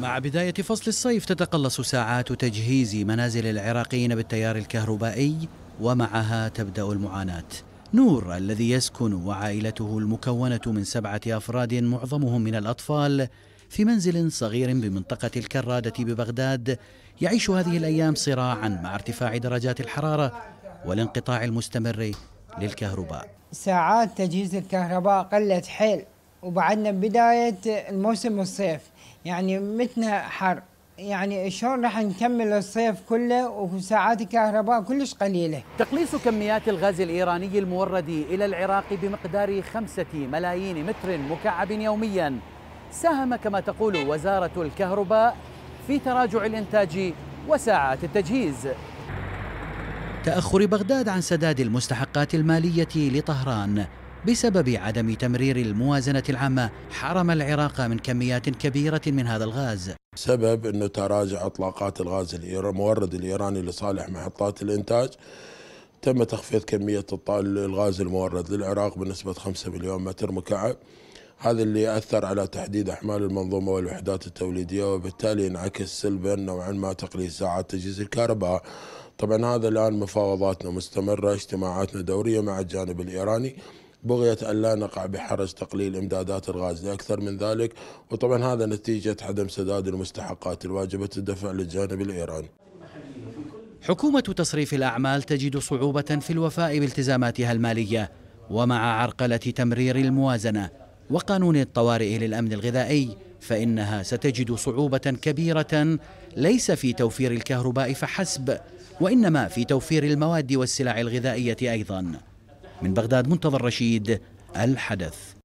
مع بداية فصل الصيف تتقلص ساعات تجهيز منازل العراقيين بالتيار الكهربائي ومعها تبدأ المعاناة نور الذي يسكن وعائلته المكونة من سبعة أفراد معظمهم من الأطفال في منزل صغير بمنطقة الكرادة ببغداد يعيش هذه الأيام صراعا مع ارتفاع درجات الحرارة والانقطاع المستمر للكهرباء ساعات تجهيز الكهرباء قلت حيل وبعدنا بداية الموسم الصيف يعني متنا حر يعني شلون راح نكمل الصيف كله وساعات الكهرباء كلش قليله. تقليص كميات الغاز الايراني المورد الى العراق بمقدار خمسة ملايين متر مكعب يوميا ساهم كما تقول وزاره الكهرباء في تراجع الانتاج وساعات التجهيز. تاخر بغداد عن سداد المستحقات الماليه لطهران بسبب عدم تمرير الموازنة العامة حرم العراق من كميات كبيرة من هذا الغاز سبب أنه تراجع أطلاقات الغاز المورد الإيراني لصالح محطات الإنتاج تم تخفيض كمية الغاز المورد للعراق بنسبة 5 مليون متر مكعب هذا اللي أثر على تحديد أحمال المنظومة والوحدات التوليدية وبالتالي انعكس سلبا نوعا ما تقليل ساعات تجهيز الكهرباء طبعا هذا الآن مفاوضاتنا مستمرة اجتماعاتنا دورية مع الجانب الإيراني بغية أن لا نقع بحرج تقليل إمدادات الغاز لأكثر من ذلك وطبعا هذا نتيجة عدم سداد المستحقات الواجبة الدفع للجانب الإيراني حكومة تصريف الأعمال تجد صعوبة في الوفاء بالتزاماتها المالية ومع عرقلة تمرير الموازنة وقانون الطوارئ للأمن الغذائي فإنها ستجد صعوبة كبيرة ليس في توفير الكهرباء فحسب وإنما في توفير المواد والسلع الغذائية أيضاً من بغداد منتظر رشيد الحدث